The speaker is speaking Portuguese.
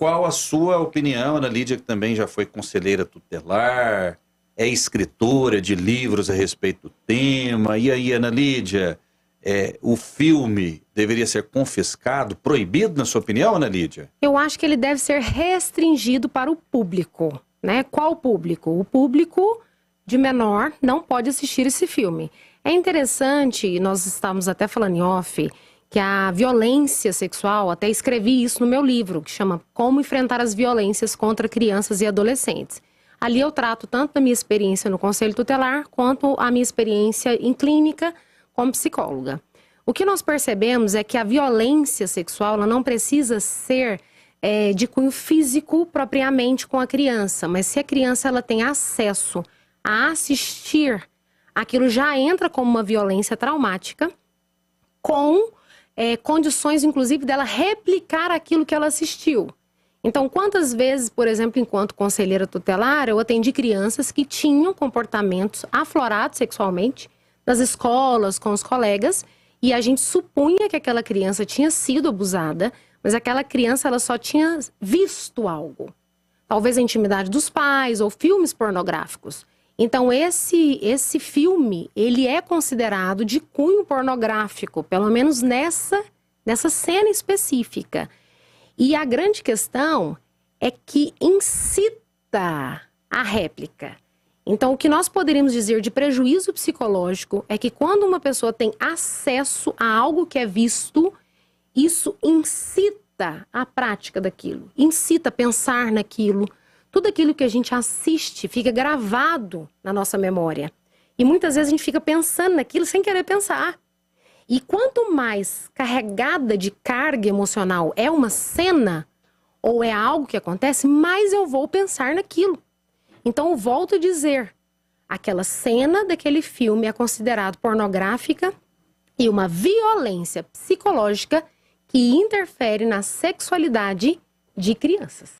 Qual a sua opinião, Ana Lídia, que também já foi conselheira tutelar, é escritora de livros a respeito do tema? E aí, Ana Lídia, é, o filme deveria ser confiscado, proibido, na sua opinião, Ana Lídia? Eu acho que ele deve ser restringido para o público. Né? Qual público? O público de menor não pode assistir esse filme. É interessante, nós estamos até falando em off, que a violência sexual, até escrevi isso no meu livro, que chama Como Enfrentar as Violências contra Crianças e Adolescentes. Ali eu trato tanto da minha experiência no Conselho Tutelar, quanto a minha experiência em clínica como psicóloga. O que nós percebemos é que a violência sexual ela não precisa ser é, de cunho físico propriamente com a criança, mas se a criança ela tem acesso a assistir, aquilo já entra como uma violência traumática com é, condições, inclusive, dela replicar aquilo que ela assistiu. Então, quantas vezes, por exemplo, enquanto conselheira tutelar, eu atendi crianças que tinham comportamentos aflorados sexualmente nas escolas, com os colegas, e a gente supunha que aquela criança tinha sido abusada, mas aquela criança ela só tinha visto algo. Talvez a intimidade dos pais ou filmes pornográficos. Então esse esse filme, ele é considerado de cunho pornográfico, pelo menos nessa nessa cena específica. E a grande questão é que incita a réplica. Então, o que nós poderíamos dizer de prejuízo psicológico é que quando uma pessoa tem acesso a algo que é visto, isso incita a prática daquilo, incita a pensar naquilo, tudo aquilo que a gente assiste fica gravado na nossa memória. E muitas vezes a gente fica pensando naquilo sem querer pensar. E quanto mais carregada de carga emocional é uma cena ou é algo que acontece, mais eu vou pensar naquilo. Então eu volto a dizer, aquela cena daquele filme é considerada pornográfica e uma violência psicológica que interfere na sexualidade de crianças.